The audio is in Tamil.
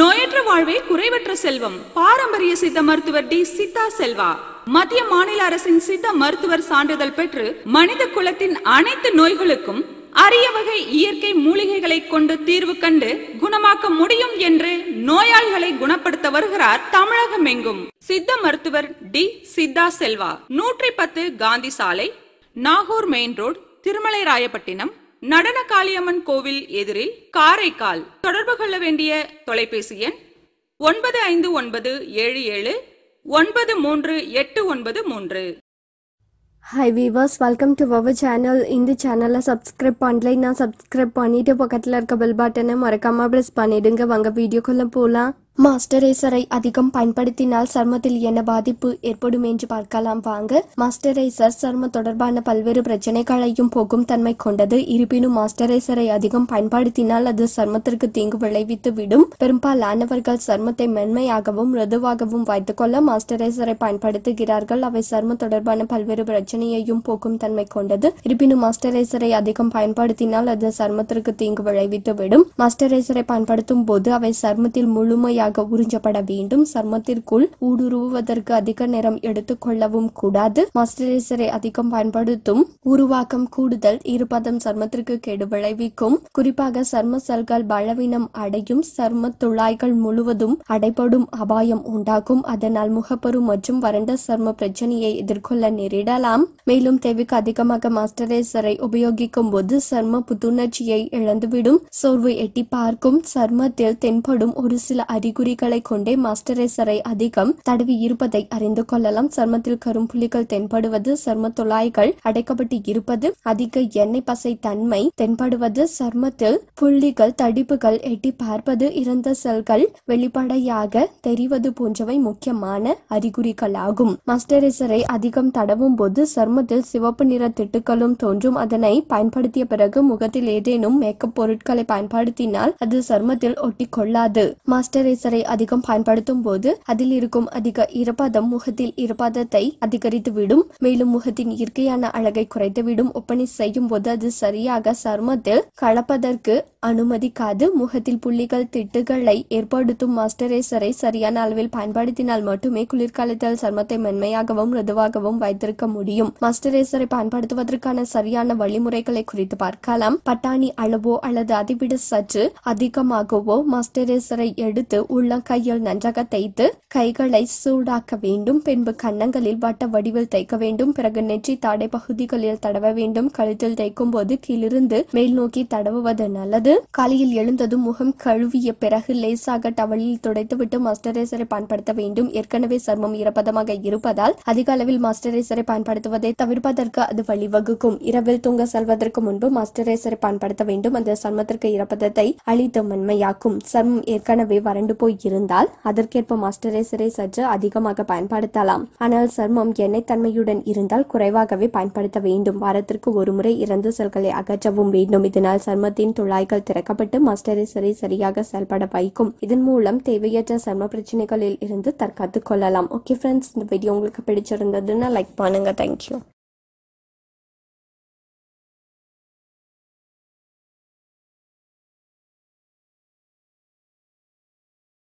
நோயற்ற வாழ்வே குறைவற்ற செல்வம் பாரம்பரிய சித்த மருத்துவர் டி சித்தா செல்வா மத்திய மாநில அரசின் சித்த மருத்துவர் சான்றிதழ் பெற்று மனித குலத்தின் அனைத்து நோய்களுக்கும் அரிய வகை இயற்கை மூலிகைகளை கொண்டு தீர்வு கண்டு குணமாக்க முடியும் என்று நோயாளிகளை குணப்படுத்த வருகிறார் தமிழகம் எங்கும் சித்த மருத்துவர் டி சித்தா செல்வா நூற்றி பத்து காந்தி சாலை நாகூர் மெயின் ரோடு திருமலை ராயப்பட்டினம் நடன காளியம்மன் கோவில் எதிரில் காரைக்கால் தொடர்பு கொள்ள வேண்டிய தொலைபேசி எண் ஒன்பது ஐந்து ஒன்பது ஏழு ஏழு ஒன்பது மூன்று எட்டு ஒன்பது மூன்று hi weavers welcome to our channel இந்த சேனலை சப்ஸ்கிரைப் பண்ணலை நான் சப்ஸ்கிரைப் பண்ணிவிட்டு பக்கத்தில் இருக்க பெல் பட்டனை மறக்காமல் ப்ரெஸ் பண்ணிவிடுங்க வாங்க வீடியோக்குள்ளே போகலாம் மாஸ்டரைசரை அதிகம் பயன்படுத்தினால் சர்மத்தில் என்ன பாதிப்பு ஏற்படும் என்று பார்க்கலாம் வாங்க மாஸ்டரைசர் சர்மம் தொடர்பான பல்வேறு பிரச்சனைகளையும் போகும் தன்மை கொண்டது இருப்பினும் மாஸ்டரைசரை அதிகம் பயன்படுத்தினால் அது சர்மத்திற்கு தீங்கு விளைவித்து விடும் பெரும்பாலானவர்கள் சர்மத்தை மென்மையாகவும் மೃದುவாகவும் வைத்துக்கொள்ள மாஸ்டரைசரை பயன்படுத்துகிறார்கள் அவை சர்ம தொடர்பான பல்வேறு பிரச்சனையையும் போக்கும் தன்மை கொண்டது இருப்பினும் மாஸ்டரைசரை அதிகம் பயன்படுத்தினால் அது சர்மத்திற்கு தீங்கு விளைவித்து விடும் மாஸ்டரைசரை பயன்படுத்தும் போது அவை சர்மத்தில் முழுமையாக முழுமையாக உறிஞ்சப்பட வேண்டும் சர்மத்திற்குள் ஊடுருவுவதற்கு அதிக நேரம் எடுத்துக்கொள்ளவும் கூடாது மாய்ஸ்டரைசரை அதிகம் பயன்படுத்தும் உருவாக்கம் கூடுதல் இருபதம் சர்மத்திற்கு கெடு விளைவிக்கும் குறிப்பாக சர்ம செல்கள் பலவீனம் அடையும் சர்ம துளாய்கள் முழுவதும் அடைபடும் அபாயம் உண்டாகும் அதனால் முகப்பரு மற்றும் வறண்ட சர்ம பிரச்சனையை எதிர்கொள்ள நேரிடலாம் மேலும் தேவைக்கு அதிகமாக மாஸ்டரைசரை உபயோகிக்கும் போது சர்ம புத்துணர்ச்சியை இழந்துவிடும் சோர்வு எட்டி பார்க்கும் சர்மத்தில் தென்படும் ஒரு சில அறி அறிகுறிகளை கொண்டே மாஸ்டரைசரை அதிகம் தடவி இருப்பதை அறிந்து கொள்ளலாம் சர்மத்தில் கரும்புள்ளிகள் தென்படுவது சர்ம துளாய்கள் அடைக்கப்பட்டு இருப்பது அதிக எண்ணெய் பசை தன்மை தென்படுவது சர்மத்தில் புள்ளிகள் தடிப்புகள் எட்டி பார்ப்பது இறந்த செல்கள் வெளிப்படையாக தெரிவது போன்றவை முக்கியமான அறிகுறிகளாகும் மாஸ்டரைசரை அதிகம் தடவும் போது சர்மத்தில் சிவப்பு நிற திட்டுக்களும் தோன்றும் அதனை பயன்படுத்திய பிறகு முகத்தில் ஏதேனும் மேக்கப் பொருட்களை பயன்படுத்தினால் அது சர்மத்தில் ஒட்டி கொள்ளாது மாஸ்டரைசர் மாய்ஸ்சரை அதிகம் பயன்படுத்தும் போது அதில் இருக்கும் அதிக ஈரப்பதம் முகத்தில் ஈரப்பதத்தை அதிகரித்துவிடும் மேலும் முகத்தின் இயற்கையான அழகை குறைத்துவிடும் ஒப்பனை செய்யும் போது அது சரியாக சருமத்தில் கலப்பதற்கு அனுமதிக்காது முகத்தில் புள்ளிகள் திட்டுகளை ஏற்படுத்தும் மாஸ்டரைசரை சரியான அளவில் பயன்படுத்தினால் மட்டுமே குளிர்காலத்தில் சருமத்தை மென்மையாகவும் மிருதுவாகவும் வைத்திருக்க முடியும் மாஸ்டரைசரை பயன்படுத்துவதற்கான சரியான வழிமுறைகளை குறித்து பார்க்கலாம் பட்டாணி அளவோ அல்லது அதைவிட சற்று அதிகமாகவோ மாஸ்டரைசரை எடுத்து உள்ளங்கையில் நன்றாக தைத்து கைகளை சூடாக்க வேண்டும் பின்பு கன்னங்களில் வட்ட வடிவில் தைக்க வேண்டும் பிறகு நெற்றி தாடை பகுதிகளில் தடவ வேண்டும் கழுத்தில் தைக்கும் போது கீழிருந்து மேல் நோக்கி தடவுவது நல்லது காலையில் எழுந்ததும் முகம் கழுவிய பிறகு லேசாக டவலில் துடைத்துவிட்டு மாஸ்டரைசரை பயன்படுத்த வேண்டும் ஏற்கனவே சர்மம் ஈரப்பதமாக இருப்பதால் அதிக அளவில் மாஸ்டரைசரை பயன்படுத்துவதை தவிர்ப்பதற்கு அது வழிவகுக்கும் இரவில் தூங்க செல்வதற்கு முன்பு மாஸ்டரைசரை பயன்படுத்த வேண்டும் அந்த சர்மத்திற்கு ஈரப்பதத்தை அழித்து மென்மையாக்கும் சர்மம் ஏற்கனவே வறண்டு போய் இருந்தால் அதற்கேற்ப மாஸ்டரைசரை சற்று அதிகமாக பயன்படுத்தலாம் ஆனால் சர்மம் எண்ணெய் தன்மையுடன் இருந்தால் குறைவாகவே பயன்படுத்த வேண்டும் வாரத்திற்கு ஒருமுறை இறந்த செல்களை அகற்றவும் வேண்டும் இதனால் சர்மத்தின் துளாய்கள் திறக்கப்பட்டு மாஸ்டரைசரை சரியாக செயல்பட வைக்கும் இதன் மூலம் தேவையற்ற சர்ம பிரச்சனைகளில் இருந்து தற்காத்து கொள்ளலாம் ஓகே ஃப்ரெண்ட்ஸ் இந்த வீடியோ உங்களுக்கு பிடிச்சிருந்ததுன்னா லைக் பண்ணுங்க தேங்க்யூ